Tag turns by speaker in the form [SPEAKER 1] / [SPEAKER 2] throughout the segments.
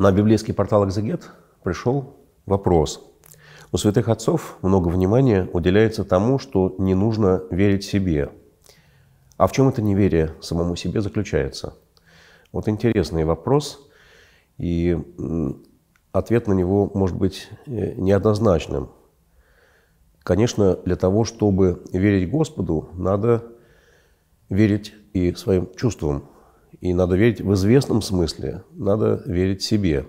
[SPEAKER 1] на библейский портал «Экзегет» пришел вопрос. У святых отцов много внимания уделяется тому, что не нужно верить себе. А в чем это неверие самому себе заключается? Вот интересный вопрос, и ответ на него может быть э, неоднозначным. Конечно, для того, чтобы верить Господу, надо верить и своим чувствам, и надо верить в известном смысле, надо верить себе.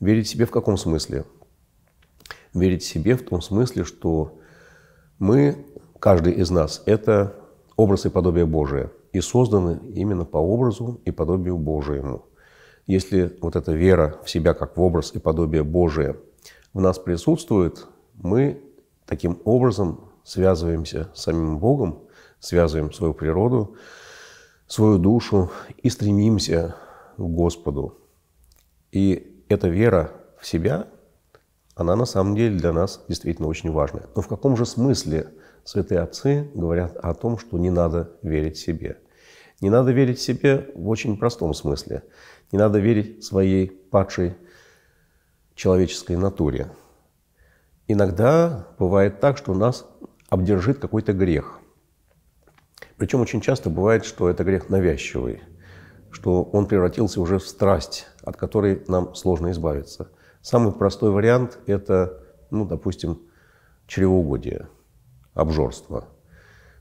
[SPEAKER 1] Верить себе в каком смысле? Верить себе в том смысле, что мы, каждый из нас, это образ и подобие Божие, и созданы именно по образу и подобию Божьему. Если вот эта вера в себя как в образ и подобие Божие в нас присутствует, мы таким образом связываемся с самим Богом, связываем свою природу свою душу и стремимся к Господу. И эта вера в себя, она на самом деле для нас действительно очень важная. Но в каком же смысле святые отцы говорят о том, что не надо верить себе? Не надо верить себе в очень простом смысле. Не надо верить своей падшей человеческой натуре. Иногда бывает так, что нас обдержит какой-то грех – причем очень часто бывает, что это грех навязчивый, что он превратился уже в страсть, от которой нам сложно избавиться. Самый простой вариант – это, ну, допустим, чревоугодие, обжорство.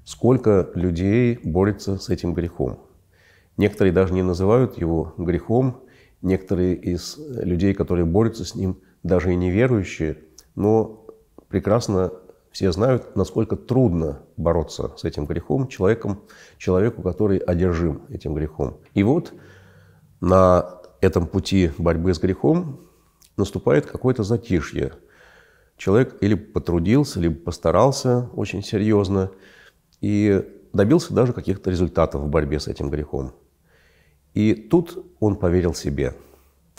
[SPEAKER 1] Сколько людей борется с этим грехом? Некоторые даже не называют его грехом, некоторые из людей, которые борются с ним, даже и неверующие, но прекрасно все знают, насколько трудно бороться с этим грехом человеком, человеку, который одержим этим грехом. И вот на этом пути борьбы с грехом наступает какое-то затишье. Человек или потрудился, либо постарался очень серьезно и добился даже каких-то результатов в борьбе с этим грехом. И тут он поверил себе.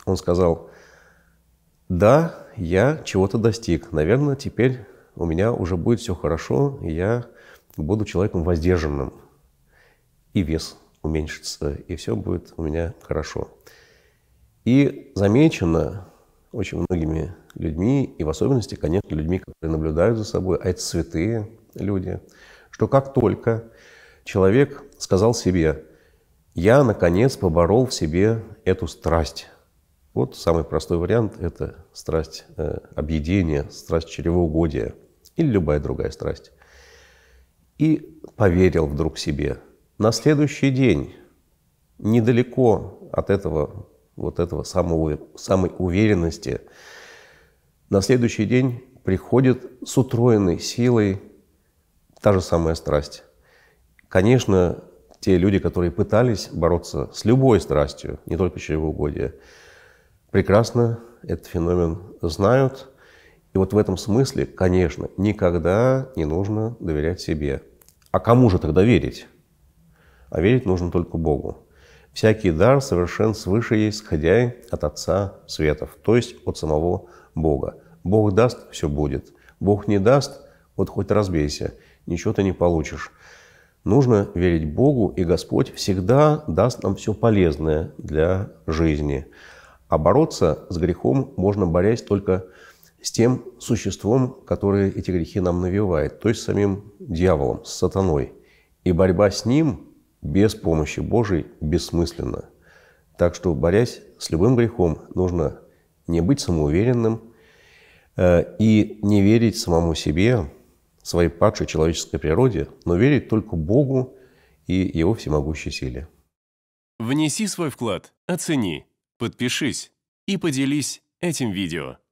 [SPEAKER 1] Он сказал, да, я чего-то достиг, наверное, теперь у меня уже будет все хорошо, и я буду человеком воздержанным, и вес уменьшится, и все будет у меня хорошо. И замечено очень многими людьми, и в особенности, конечно, людьми, которые наблюдают за собой, а это святые люди, что как только человек сказал себе, я, наконец, поборол в себе эту страсть. Вот самый простой вариант – это страсть э, объедения, страсть чревоугодия – или любая другая страсть. И поверил вдруг себе. На следующий день, недалеко от этого, вот этого самого, самой уверенности, на следующий день приходит с утроенной силой та же самая страсть. Конечно, те люди, которые пытались бороться с любой страстью, не только чревоугодие, прекрасно этот феномен знают – и вот в этом смысле, конечно, никогда не нужно доверять себе. А кому же тогда верить? А верить нужно только Богу. Всякий дар совершен свыше есть, сходя от Отца Светов, то есть от самого Бога. Бог даст – все будет. Бог не даст – вот хоть разбейся, ничего ты не получишь. Нужно верить Богу, и Господь всегда даст нам все полезное для жизни. А бороться с грехом можно, борясь только с тем существом, которое эти грехи нам навевает, то есть самим дьяволом, с сатаной. И борьба с ним без помощи Божией бессмысленна. Так что, борясь с любым грехом, нужно не быть самоуверенным э, и не верить самому себе, своей падшей человеческой природе, но верить только Богу и Его всемогущей силе. Внеси свой вклад, оцени, подпишись и поделись этим видео.